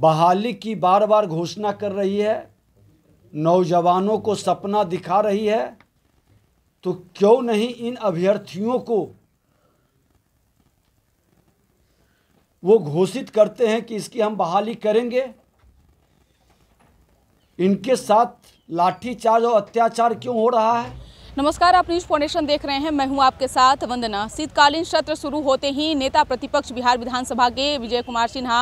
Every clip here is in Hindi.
बहाली की बार बार घोषणा कर रही है नौजवानों को सपना दिखा रही है तो क्यों नहीं इन अभ्यर्थियों को वो घोषित करते हैं कि इसकी हम बहाली करेंगे इनके साथ लाठीचार्ज और अत्याचार क्यों हो रहा है नमस्कार आप न्यूज फाउंडेशन देख रहे हैं मैं हूं आपके साथ वंदना शीतकालीन सत्र शुरू होते ही नेता प्रतिपक्ष बिहार विधानसभा के विजय कुमार सिन्हा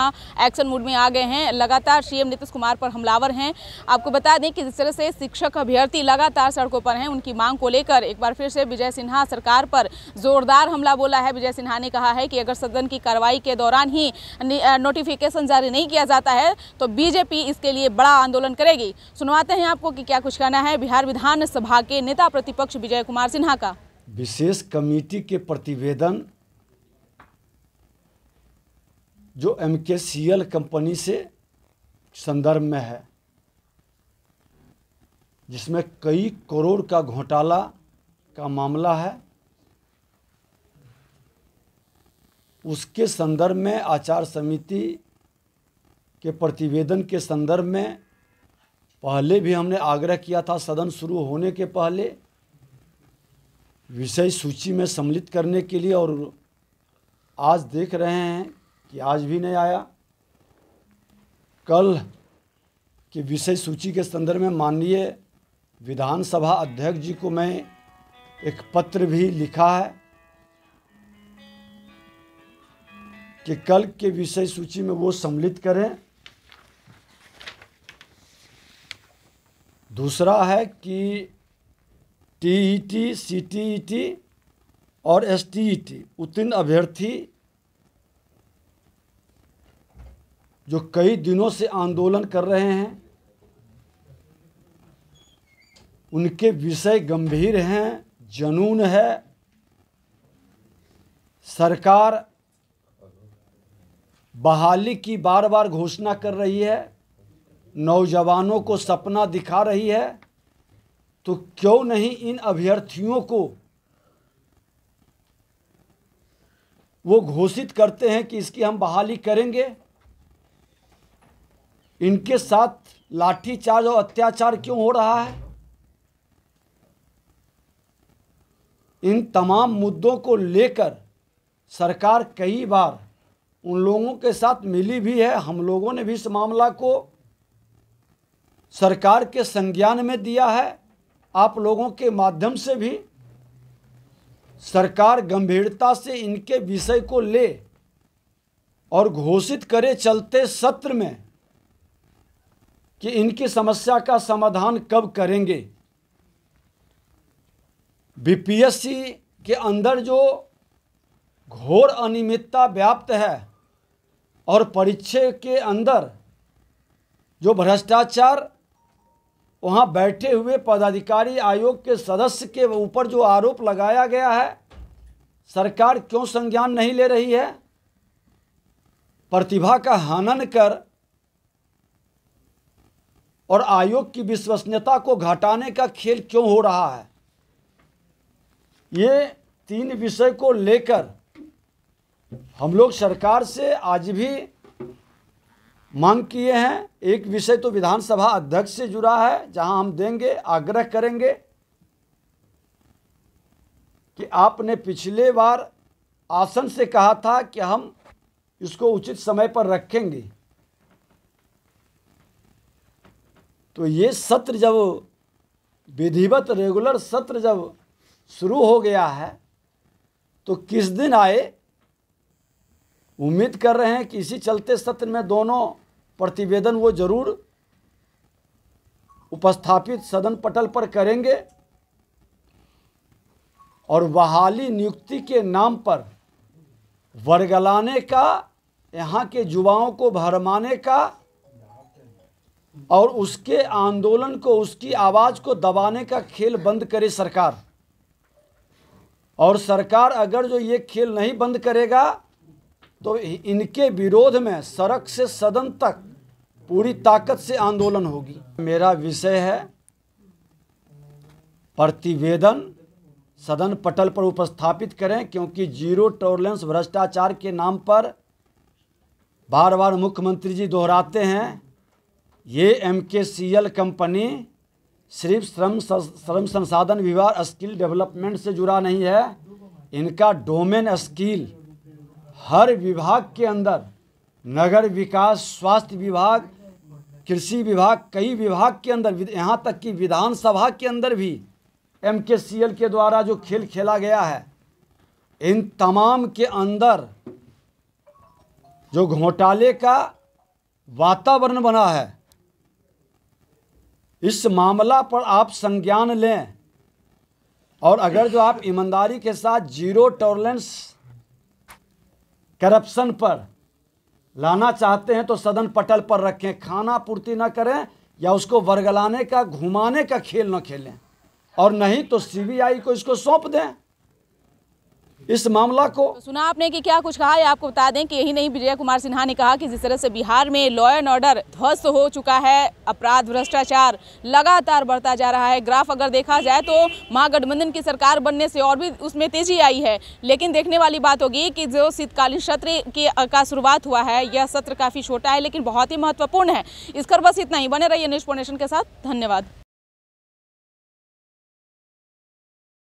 एक्शन मूड में आ गए हैं लगातार सीएम नीतीश कुमार पर हमलावर हैं आपको बता दें कि जिस तरह से शिक्षक अभ्यर्थी लगातार सड़कों पर हैं उनकी मांग को लेकर एक बार फिर से विजय सिन्हा सरकार पर जोरदार हमला बोला है विजय सिन्हा ने कहा है कि अगर सदन की कार्रवाई के दौरान ही नोटिफिकेशन जारी नहीं किया जाता है तो बीजेपी इसके लिए बड़ा आंदोलन करेगी सुनवाते हैं आपको कि क्या कुछ कहना है बिहार विधानसभा के नेता प्रतिपक्ष अध्यक्ष विजय कुमार सिन्हा का विशेष कमेटी के प्रतिवेदन जो एम के सी एल कंपनी से संदर्भ में है जिसमें कई करोड़ का घोटाला का मामला है उसके संदर्भ में आचार समिति के प्रतिवेदन के संदर्भ में पहले भी हमने आग्रह किया था सदन शुरू होने के पहले विषय सूची में सम्मिलित करने के लिए और आज देख रहे हैं कि आज भी नहीं आया कल की विषय सूची के संदर्भ में माननीय विधानसभा अध्यक्ष जी को मैं एक पत्र भी लिखा है कि कल के विषय सूची में वो सम्मिलित करें दूसरा है कि T E T C T E T और एस टी ई टी उत्तीर्ण अभ्यर्थी जो कई दिनों से आंदोलन कर रहे हैं उनके विषय गंभीर हैं जनून है सरकार बहाली की बार बार घोषणा कर रही है नौजवानों को सपना दिखा रही है तो क्यों नहीं इन अभ्यर्थियों को वो घोषित करते हैं कि इसकी हम बहाली करेंगे इनके साथ लाठीचार्ज और अत्याचार क्यों हो रहा है इन तमाम मुद्दों को लेकर सरकार कई बार उन लोगों के साथ मिली भी है हम लोगों ने भी इस मामला को सरकार के संज्ञान में दिया है आप लोगों के माध्यम से भी सरकार गंभीरता से इनके विषय को ले और घोषित करे चलते सत्र में कि इनकी समस्या का समाधान कब करेंगे बीपीएससी के अंदर जो घोर अनियमितता व्याप्त है और परीक्षे के अंदर जो भ्रष्टाचार वहाँ बैठे हुए पदाधिकारी आयोग के सदस्य के ऊपर जो आरोप लगाया गया है सरकार क्यों संज्ञान नहीं ले रही है प्रतिभा का हनन कर और आयोग की विश्वसनीयता को घटाने का खेल क्यों हो रहा है ये तीन विषय को लेकर हम लोग सरकार से आज भी मांग किए हैं एक विषय तो विधानसभा अध्यक्ष से जुड़ा है जहां हम देंगे आग्रह करेंगे कि आपने पिछले बार आसन से कहा था कि हम इसको उचित समय पर रखेंगे तो ये सत्र जब विधिवत रेगुलर सत्र जब शुरू हो गया है तो किस दिन आए उम्मीद कर रहे हैं कि इसी चलते सत्र में दोनों प्रतिवेदन वो जरूर उपस्थापित सदन पटल पर करेंगे और बहाली नियुक्ति के नाम पर वर्गलाने का यहाँ के युवाओं को भरमाने का और उसके आंदोलन को उसकी आवाज़ को दबाने का खेल बंद करे सरकार और सरकार अगर जो ये खेल नहीं बंद करेगा तो इनके विरोध में सड़क से सदन तक पूरी ताकत से आंदोलन होगी मेरा विषय है प्रतिवेदन सदन पटल पर उपस्थापित करें क्योंकि जीरो टॉलरेंस भ्रष्टाचार के नाम पर बार बार मुख्यमंत्री जी दोहराते हैं ये एम के सी एल कंपनी सिर्फ श्रम श्रम संसाधन विभाग स्किल डेवलपमेंट से जुड़ा नहीं है इनका डोमेन स्किल हर विभाग के अंदर नगर विकास स्वास्थ्य विभाग कृषि विभाग कई विभाग के अंदर यहाँ तक कि विधानसभा के अंदर भी एम के सी एल के द्वारा जो खेल खेला गया है इन तमाम के अंदर जो घोटाले का वातावरण बना है इस मामला पर आप संज्ञान लें और अगर जो आप ईमानदारी के साथ जीरो टॉलरेंस करप्शन पर लाना चाहते हैं तो सदन पटल पर रखें खाना पूर्ति ना करें या उसको वर्गलाने का घुमाने का खेल न खेलें और नहीं तो सीबीआई को इसको सौंप दें इस मामला को तो सुना आपने कि क्या कुछ कहा है आपको बता दें कि यही नहीं विजय कुमार सिन्हा ने कहा कि जिस तरह से बिहार में लॉ एंड ऑर्डर ध्वस्त हो चुका है अपराध भ्रष्टाचार लगातार बढ़ता जा रहा है ग्राफ अगर देखा जाए तो महागठबंधन की सरकार बनने से और भी उसमें तेजी आई है लेकिन देखने वाली बात होगी कि जो शीतकालीन सत्र की का शुरुआत हुआ है यह सत्र काफ़ी छोटा है लेकिन बहुत ही महत्वपूर्ण है इस पर बस इतना ही बने रहिए न्यूज फोर्डेशन के साथ धन्यवाद